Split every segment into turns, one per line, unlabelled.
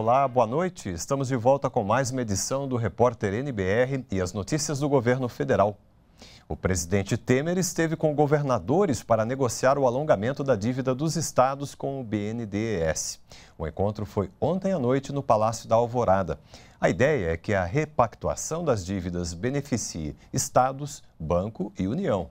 Olá, boa noite. Estamos de volta com mais uma edição do Repórter NBR e as notícias do governo federal. O presidente Temer esteve com governadores para negociar o alongamento da dívida dos estados com o BNDES. O encontro foi ontem à noite no Palácio da Alvorada. A ideia é que a repactuação das dívidas beneficie estados, banco e União.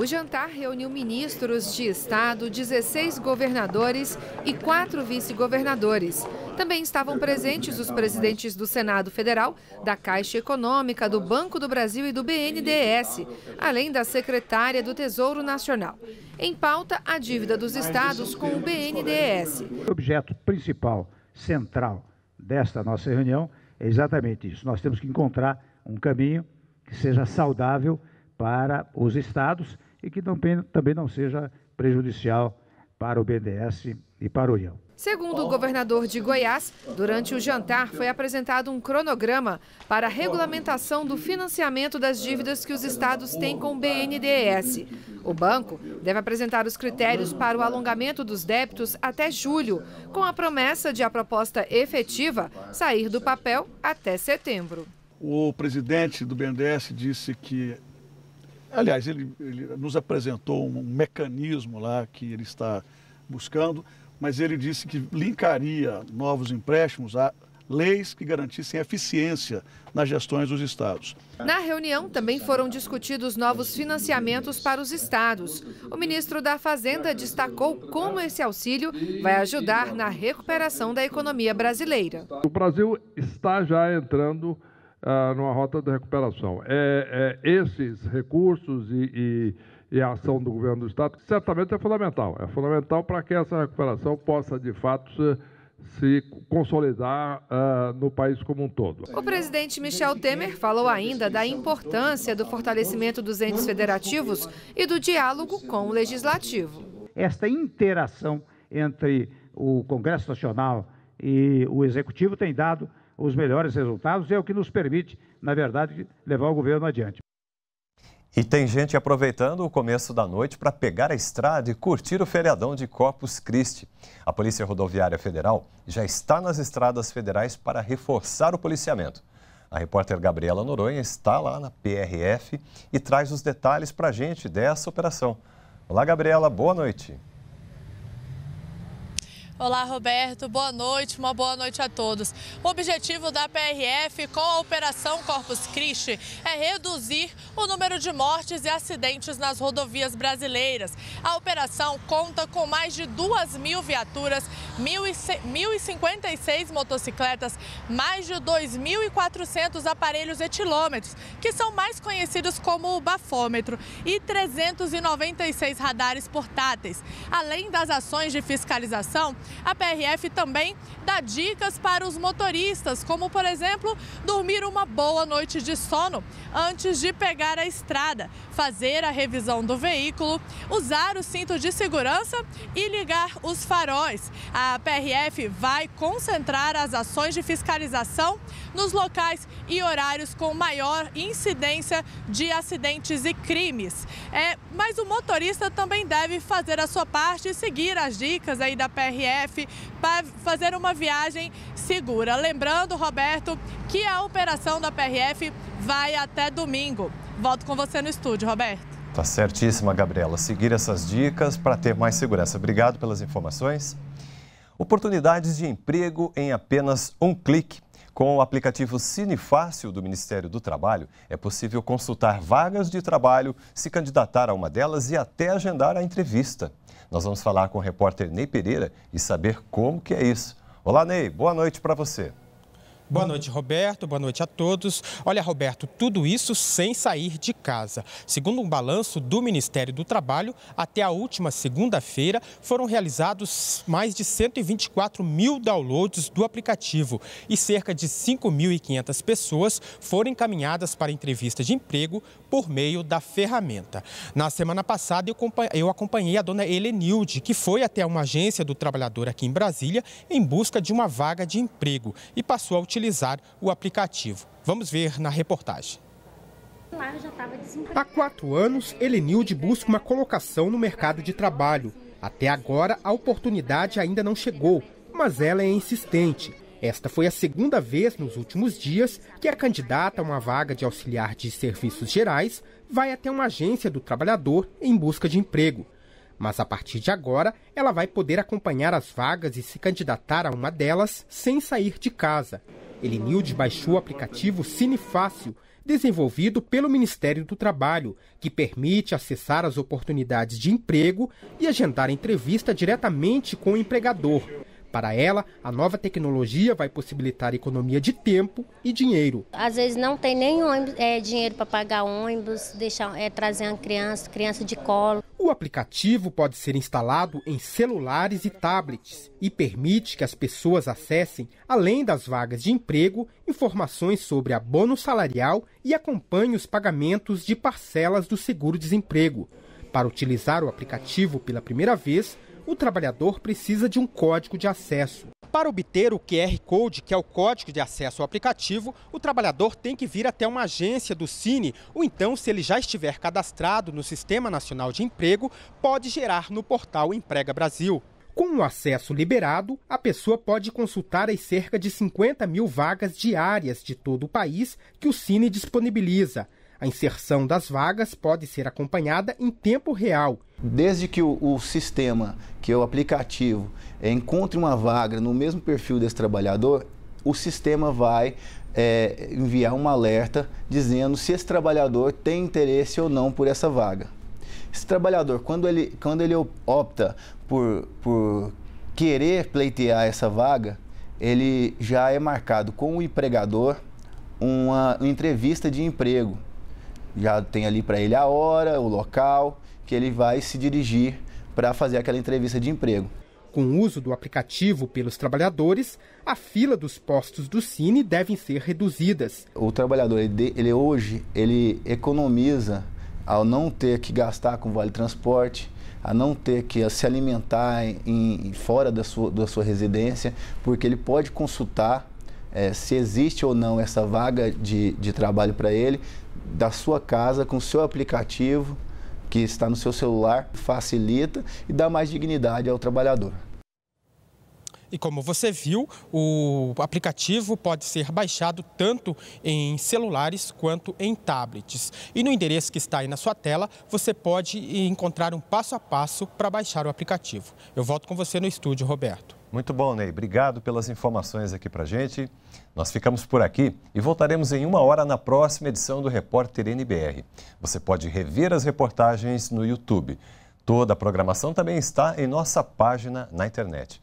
O jantar reuniu ministros de Estado, 16 governadores e quatro vice-governadores. Também estavam presentes os presidentes do Senado Federal, da Caixa Econômica, do Banco do Brasil e do BNDES, além da secretária do Tesouro Nacional. Em pauta, a dívida dos estados com o BNDES.
O objeto principal, central desta nossa reunião é exatamente isso. Nós temos que encontrar um caminho que seja saudável para os estados e que também, também não seja prejudicial para o BNDES e para o União.
Segundo o governador de Goiás, durante o jantar foi apresentado um cronograma para a regulamentação do financiamento das dívidas que os estados têm com o BNDES. O banco deve apresentar os critérios para o alongamento dos débitos até julho, com a promessa de a proposta efetiva sair do papel até setembro.
O presidente do BNDES disse que Aliás, ele, ele nos apresentou um, um mecanismo lá que ele está buscando, mas ele disse que linkaria novos empréstimos a leis que garantissem eficiência nas gestões dos estados.
Na reunião também foram discutidos novos financiamentos para os estados. O ministro da Fazenda destacou como esse auxílio vai ajudar na recuperação da economia brasileira.
O Brasil está já entrando ah, numa rota de recuperação. É, é esses recursos e, e, e, a ação do governo do Estado certamente é fundamental. É fundamental para que essa recuperação possa, de fato, se consolidar uh, no país como um todo.
O presidente Michel Temer falou ainda da importância do fortalecimento dos entes federativos e do diálogo com o legislativo.
Esta interação entre o Congresso Nacional e o Executivo tem dado os melhores resultados e é o que nos permite, na verdade, levar o governo adiante.
E tem gente aproveitando o começo da noite para pegar a estrada e curtir o feriadão de Corpus Christi. A Polícia Rodoviária Federal já está nas estradas federais para reforçar o policiamento. A repórter Gabriela Noronha está lá na PRF e traz os detalhes para a gente dessa operação. Olá, Gabriela, boa noite.
Olá, Roberto. Boa noite, uma boa noite a todos. O objetivo da PRF com a Operação Corpus Christi é reduzir o número de mortes e acidentes nas rodovias brasileiras. A operação conta com mais de 2 mil viaturas, 1.056 motocicletas, mais de 2.400 aparelhos etilômetros, que são mais conhecidos como o bafômetro, e 396 radares portáteis. Além das ações de fiscalização, a PRF também dá dicas para os motoristas, como, por exemplo, dormir uma boa noite de sono antes de pegar a estrada, fazer a revisão do veículo, usar o cinto de segurança e ligar os faróis. A PRF vai concentrar as ações de fiscalização nos locais e horários com maior incidência de acidentes e crimes. É, mas o motorista também deve fazer a sua parte e seguir as dicas aí da PRF para fazer uma viagem segura. Lembrando, Roberto, que a operação da PRF vai até domingo. Volto com você no estúdio, Roberto.
Tá certíssima, Gabriela. Seguir essas dicas para ter mais segurança. Obrigado pelas informações. Oportunidades de emprego em apenas um clique. Com o aplicativo Cinefácil do Ministério do Trabalho, é possível consultar vagas de trabalho, se candidatar a uma delas e até agendar a entrevista. Nós vamos falar com o repórter Ney Pereira e saber como que é isso. Olá, Ney, boa noite para você.
Boa noite, Roberto. Boa noite a todos. Olha, Roberto, tudo isso sem sair de casa. Segundo um balanço do Ministério do Trabalho, até a última segunda-feira foram realizados mais de 124 mil downloads do aplicativo e cerca de 5.500 pessoas foram encaminhadas para entrevista de emprego por meio da ferramenta. Na semana passada, eu acompanhei a dona Helenilde, que foi até uma agência do trabalhador aqui em Brasília em busca de uma vaga de emprego e passou a utilizar utilizar o aplicativo. Vamos ver na reportagem. Há quatro anos, Elenilde busca uma colocação no mercado de trabalho. Até agora, a oportunidade ainda não chegou, mas ela é insistente. Esta foi a segunda vez nos últimos dias que a candidata a uma vaga de auxiliar de serviços gerais vai até uma agência do trabalhador em busca de emprego mas a partir de agora ela vai poder acompanhar as vagas e se candidatar a uma delas sem sair de casa. Elenilde baixou o aplicativo Cinefácil, desenvolvido pelo Ministério do Trabalho, que permite acessar as oportunidades de emprego e agendar entrevista diretamente com o empregador. Para ela, a nova tecnologia vai possibilitar economia de tempo e dinheiro.
Às vezes não tem nem ônibus, é, dinheiro para pagar ônibus, deixar, é, trazer uma criança, criança de colo.
O aplicativo pode ser instalado em celulares e tablets e permite que as pessoas acessem, além das vagas de emprego, informações sobre abono salarial e acompanhe os pagamentos de parcelas do seguro-desemprego. Para utilizar o aplicativo pela primeira vez, o trabalhador precisa de um código de acesso. Para obter o QR Code, que é o código de acesso ao aplicativo, o trabalhador tem que vir até uma agência do Cine, ou então, se ele já estiver cadastrado no Sistema Nacional de Emprego, pode gerar no portal Emprega Brasil. Com o acesso liberado, a pessoa pode consultar as cerca de 50 mil vagas diárias de todo o país que o Cine disponibiliza. A inserção das vagas
pode ser acompanhada em tempo real. Desde que o, o sistema, que é o aplicativo, é, encontre uma vaga no mesmo perfil desse trabalhador, o sistema vai é, enviar um alerta dizendo se esse trabalhador tem interesse ou não por essa vaga. Esse trabalhador, quando ele, quando ele opta por, por querer pleitear essa vaga, ele já é marcado com o empregador uma entrevista de emprego já tem ali para ele a hora, o local que ele vai se dirigir para fazer aquela entrevista de emprego.
Com o uso do aplicativo pelos trabalhadores, a fila dos postos do Cine
devem ser reduzidas. O trabalhador, ele, ele hoje, ele economiza ao não ter que gastar com vale transporte, a não ter que se alimentar em, em fora da sua, da sua residência, porque ele pode consultar é, se existe ou não essa vaga de, de trabalho para ele, da sua casa, com o seu aplicativo que está no seu celular, facilita e dá mais dignidade ao trabalhador.
E como você viu, o aplicativo pode ser baixado tanto em celulares quanto em tablets. E no endereço que está aí na sua tela, você pode encontrar um passo a passo para baixar o aplicativo. Eu volto com você no estúdio, Roberto.
Muito bom, Ney. Obrigado pelas informações aqui para gente. Nós ficamos por aqui e voltaremos em uma hora na próxima edição do Repórter NBR. Você pode rever as reportagens no YouTube. Toda a programação também está em nossa página na internet.